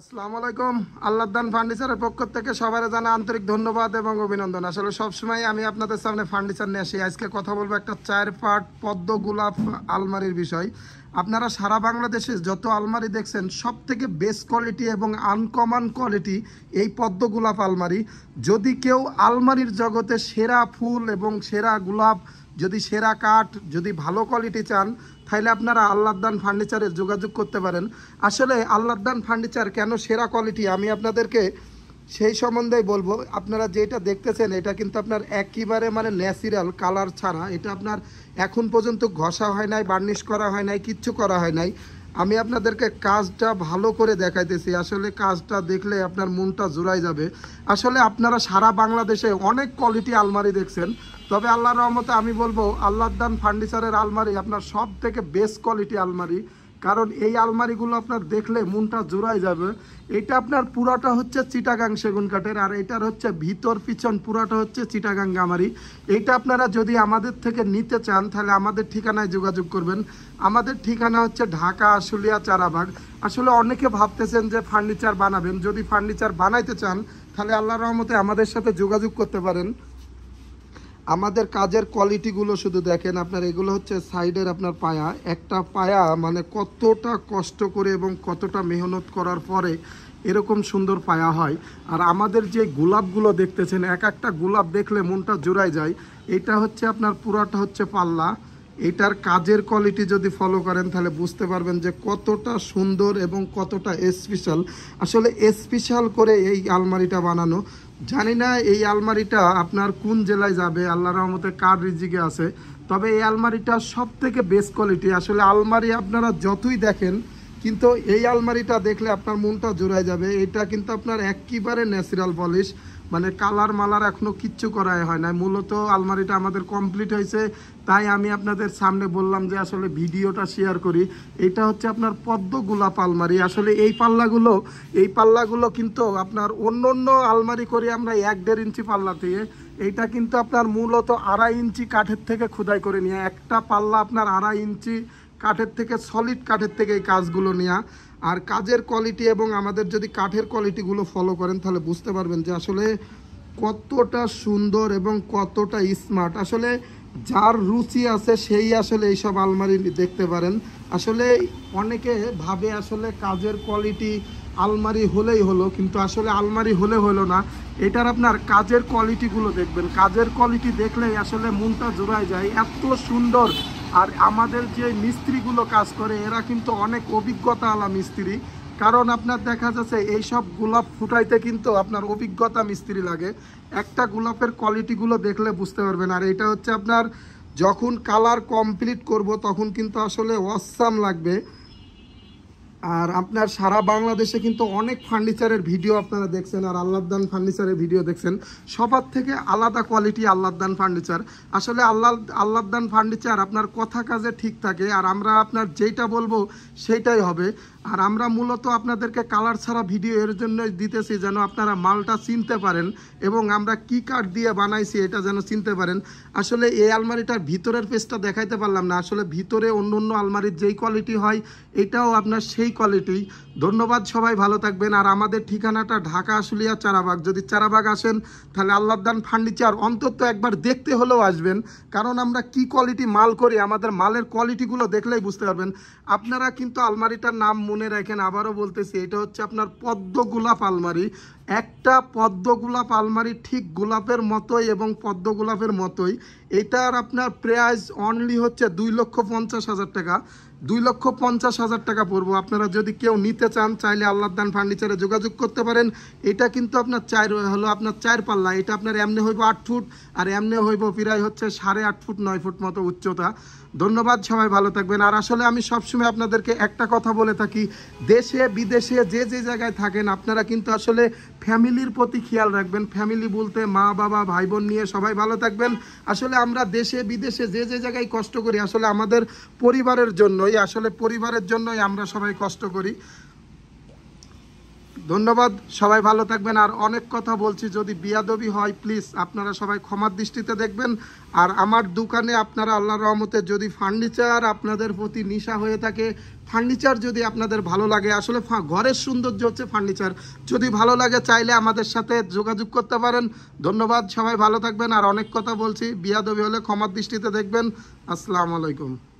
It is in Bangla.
আসসালামু আলাইকুম আল্লাহদান ফার্নিচারের পক্ষ থেকে সবার জানা আন্তরিক ধন্যবাদ এবং অভিনন্দন আসলে সবসময় আমি আপনাদের সামনে ফার্নিচার নিয়ে আসি আজকে কথা বলবো একটা চার পাট পদ্ম গোলাপ আলমারির বিষয় আপনারা সারা বাংলাদেশে যত আলমারি দেখছেন সব থেকে বেস্ট কোয়ালিটি এবং আনকমন কোয়ালিটি এই পদ্ম গোলাপ আলমারি যদি কেউ আলমারির জগতে সেরা ফুল এবং সেরা গোলাপ যদি সেরা কাঠ যদি ভালো কোয়ালিটি চান তাহলে আপনারা আল্লাহদান ফার্নিচারে যোগাযোগ করতে পারেন আসলে আল্লাহদান ফার্নিচার কেন সেরা কোয়ালিটি আমি আপনাদেরকে সেই সম্বন্ধেই বলবো আপনারা যেটা দেখতেছেন এটা কিন্তু আপনার একইবারে মানে ন্যাচারাল কালার ছাড়া এটা আপনার এখন পর্যন্ত ঘষা হয় নাই বার্নিশ করা হয় নাই কিচ্ছু করা হয় নাই আমি আপনাদেরকে কাজটা ভালো করে দেখাইতেছি আসলে কাজটা দেখলে আপনার মনটা জোড়াই যাবে আসলে আপনারা সারা বাংলাদেশে অনেক কোয়ালিটি আলমারি দেখছেন তবে আল্লাহর রহমতে আমি বলবো আল্লাহদান ফার্নিচারের আলমারি আপনার সব থেকে বেস্ট কোয়ালিটি আলমারি কারণ এই আলমারিগুলো আপনার দেখলে মনটা জোড়াই যাবে এটা আপনার পুরাটা হচ্ছে চিটাগাং সেগুন কাঠের আর এটার হচ্ছে ভিতর পিছন পুরাটা হচ্ছে চিটাগাং গামারি এইটা আপনারা যদি আমাদের থেকে নিতে চান তাহলে আমাদের ঠিকানায় যোগাযোগ করবেন আমাদের ঠিকানা হচ্ছে ঢাকা আশুলিয়া চারাবাগ আসলে অনেকে ভাবতেছেন যে ফার্নিচার বানাবেন যদি ফার্নিচার বানাইতে চান তাহলে আল্লাহ রহমতে আমাদের সাথে যোগাযোগ করতে পারেন আমাদের কাজের কোয়ালিটিগুলো শুধু দেখেন আপনার এগুলো হচ্ছে সাইডের আপনার পায়া একটা পায়া মানে কতটা কষ্ট করে এবং কতটা মেহনত করার পরে এরকম সুন্দর পায়া হয় আর আমাদের যে গোলাপগুলো দেখতেছেন এক একটা গোলাপ দেখলে মনটা জোড়ায় যায় এটা হচ্ছে আপনার পুরাটা হচ্ছে পাল্লা এটার কাজের কোয়ালিটি যদি ফলো করেন তাহলে বুঝতে পারবেন যে কতটা সুন্দর এবং কতটা স্পেশাল আসলে স্পেশাল করে এই আলমারিটা বানানো জানি না এই আলমারিটা আপনার কোন জেলায় যাবে আল্লাহ রহমতে কার রিজিকে আছে তবে এই আলমারিটা সব থেকে বেস্ট কোয়ালিটি আসলে আলমারি আপনারা যতই দেখেন কিন্তু এই আলমারিটা দেখলে আপনার মনটা জোড়ায় যাবে এটা কিন্তু আপনার একইবারে ন্যাচারাল পলিশ মানে কালার মালার এখনও কিচ্ছু করাই হয় না মূলত আলমারিটা আমাদের কমপ্লিট হয়েছে তাই আমি আপনাদের সামনে বললাম যে আসলে ভিডিওটা শেয়ার করি এটা হচ্ছে আপনার পদ্ম গোলাপ আলমারি আসলে এই পাল্লাগুলো এই পাল্লাগুলো কিন্তু আপনার অন্য অন্য আলমারি করি আমরা এক দেড় ইঞ্চি পাল্লা দিয়ে এইটা কিন্তু আপনার মূলত আড়াই ইঞ্চি কাঠের থেকে খোদাই করে নিয়ে একটা পাল্লা আপনার আড়াই ইঞ্চি কাঠের থেকে সলিড কাঠের থেকে এই কাজগুলো নেওয়া আর কাজের কোয়ালিটি এবং আমাদের যদি কাঠের কোয়ালিটিগুলো ফলো করেন তাহলে বুঝতে পারবেন যে আসলে কতটা সুন্দর এবং কতটা স্মার্ট আসলে যার রুচি আছে সেই আসলে এইসব আলমারি দেখতে পারেন আসলে অনেকে ভাবে আসলে কাজের কোয়ালিটি আলমারি হলেই হলো কিন্তু আসলে আলমারি হলে হলো না এটার আপনার কাজের কোয়ালিটিগুলো দেখবেন কাজের কোয়ালিটি দেখলেই আসলে মনটা জোড়ায় যায় এত সুন্দর আর আমাদের যে মিস্ত্রিগুলো কাজ করে এরা কিন্তু অনেক অভিজ্ঞতা আলা মিস্ত্রি কারণ আপনার দেখা যাচ্ছে এইসব গোলাপ ফুটাইতে কিন্তু আপনার অভিজ্ঞতা মিস্ত্রি লাগে একটা গোলাপের কোয়ালিটিগুলো দেখলে বুঝতে পারবেন আর এটা হচ্ছে আপনার যখন কালার কমপ্লিট করব তখন কিন্তু আসলে অসাম লাগবে আর আপনার সারা বাংলাদেশে কিন্তু অনেক ফার্নিচারের ভিডিও আপনারা দেখছেন আর আল্লাহদান ফার্নিচারের ভিডিও দেখছেন সবার থেকে আলাদা কোয়ালিটি আল্লাহদান ফার্নিচার আসলে আল্লাহ আল্লাহদান ফার্নিচার আপনার কথা কাজে ঠিক থাকে আর আমরা আপনার যেইটা বলবো সেইটাই হবে আর আমরা মূলত আপনাদেরকে কালার ছাড়া ভিডিও এর জন্যই দিতেছি যেন আপনারা মালটা চিনতে পারেন এবং আমরা কি কাঠ দিয়ে বানাইছি এটা যেন চিনতে পারেন আসলে এই আলমারিটার ভিতরের পেজটা দেখাইতে পারলাম না আসলে ভিতরে অন্য অন্য আলমারির যেই কোয়ালিটি হয় এটাও আপনার সেই কোয়ালিটি ধন্যবাদ সবাই ভালো থাকবেন আর আমাদের ঠিকানাটা ঢাকা আসুলিয়া চারাবাগ যদি চারাবাগ আসেন তাহলে আল্লাহদান ফার্নিচার অন্তত একবার দেখতে হলেও আসবেন কারণ আমরা কি কোয়ালিটি মাল করি আমাদের মালের কোয়ালিটিগুলো দেখলেই বুঝতে পারবেন আপনারা কিন্তু আলমারিটার নাম মনে রাখেন আবারও বলতেছি এটা হচ্ছে আপনার পদ্ম গোলাপ আলমারি একটা পদ্ম গোলাপ আলমারি ঠিক গোলাপের মতোই এবং পদ্ম গোলাপের মতোই এটার আপনার প্রাইস অনলি হচ্ছে দুই লক্ষ পঞ্চাশ হাজার টাকা দুই লক্ষ পঞ্চাশ হাজার টাকা পড়বো আপনারা যদি কেউ নিতে চান চাইলে আল্লাহ দান ফার্নিচারে যোগাযোগ করতে পারেন এটা কিন্তু আপনার চার হলো আপনার চার পাল্লা এটা আপনার এমনি হইব আট ফুট আর এমনি হইব প্রায় হচ্ছে সাড়ে আট ফুট নয় ফুট মতো উচ্চতা ধন্যবাদ সবাই ভালো থাকবেন আর আসলে আমি সবসময় আপনাদেরকে একটা কথা বলে থাকি দেশে বিদেশে যে যে জায়গায় থাকেন আপনারা কিন্তু আসলে ফ্যামিলির প্রতি খেয়াল রাখবেন ফ্যামিলি বলতে মা বাবা ভাই বোন নিয়ে সবাই ভালো থাকবেন আসলে আমরা দেশে বিদেশে যে যে জায়গায় কষ্ট করি আসলে আমাদের পরিবারের জন্যই ওই আসলে পরিবারের জন্যই আমরা সবাই কষ্ট করি ধন্যবাদ সবাই ভালো থাকবেন আর অনেক কথা বলছি যদি বিয়াদবি হয় প্লিজ আপনারা সবাই ক্ষমার দৃষ্টিতে দেখবেন আর আমার দোকানে আপনারা আল্লাহ রহমতে যদি ফার্নিচার আপনাদের প্রতি নিশা হয়ে থাকে ফার্নিচার যদি আপনাদের ভালো লাগে আসলে ঘরের সৌন্দর্য হচ্ছে ফার্নিচার যদি ভালো লাগে চাইলে আমাদের সাথে যোগাযোগ করতে পারেন ধন্যবাদ সবাই ভালো থাকবেন আর অনেক কথা বলছি বিয়াদবি হলে ক্ষমার দৃষ্টিতে দেখবেন আসসালামু আলাইকুম